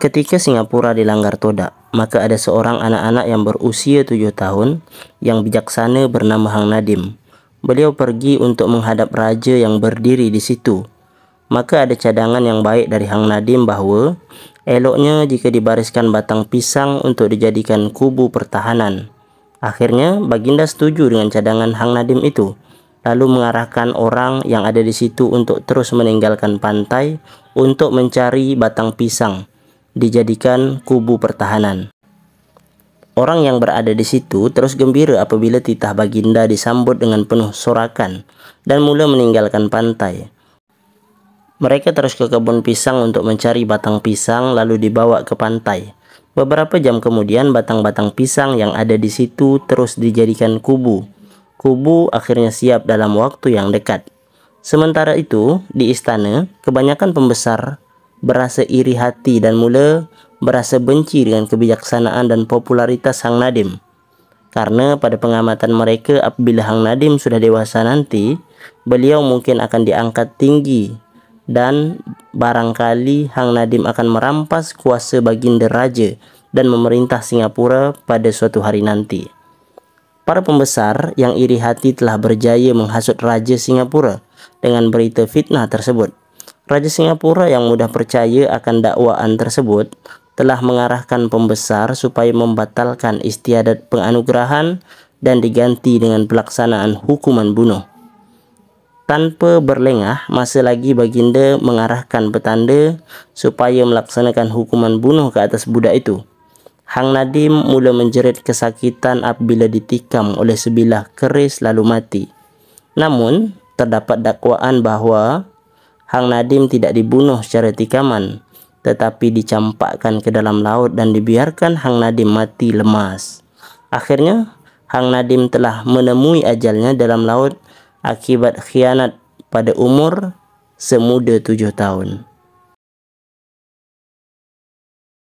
Ketika Singapura dilanggar todak maka ada seorang anak-anak yang berusia tujuh tahun yang bijaksana bernama Hang Nadim. Beliau pergi untuk menghadap raja yang berdiri di situ. Maka ada cadangan yang baik dari Hang Nadim bahawa eloknya jika dibariskan batang pisang untuk dijadikan kubu pertahanan. Akhirnya Baginda setuju dengan cadangan Hang Nadim itu lalu mengarahkan orang yang ada di situ untuk terus meninggalkan pantai untuk mencari batang pisang dijadikan kubu pertahanan. Orang yang berada di situ terus gembira apabila titah Baginda disambut dengan penuh sorakan dan mula meninggalkan pantai. Mereka terus ke kebun pisang untuk mencari batang pisang lalu dibawa ke pantai. Beberapa jam kemudian batang-batang pisang yang ada di situ terus dijadikan kubu. Kubu akhirnya siap dalam waktu yang dekat. Sementara itu, di istana, kebanyakan pembesar berasa iri hati dan mula berasa benci dengan kebijaksanaan dan popularitas Hang Nadim. Karena pada pengamatan mereka apabila Hang Nadim sudah dewasa nanti, beliau mungkin akan diangkat tinggi dan barangkali Hang Nadim akan merampas kuasa baginda raja dan memerintah Singapura pada suatu hari nanti. Para pembesar yang iri hati telah berjaya menghasut raja Singapura dengan berita fitnah tersebut. Raja Singapura yang mudah percaya akan dakwaan tersebut telah mengarahkan pembesar supaya membatalkan istiadat penganugerahan dan diganti dengan pelaksanaan hukuman bunuh. Tanpa berlengah, masa lagi Baginda mengarahkan petanda supaya melaksanakan hukuman bunuh ke atas budak itu. Hang Nadim mula menjerit kesakitan apabila ditikam oleh sebilah keris lalu mati. Namun, terdapat dakwaan bahawa Hang Nadim tidak dibunuh secara tikaman, tetapi dicampakkan ke dalam laut dan dibiarkan Hang Nadim mati lemas. Akhirnya, Hang Nadim telah menemui ajalnya dalam laut akibat khianat pada umur semuda tujuh tahun.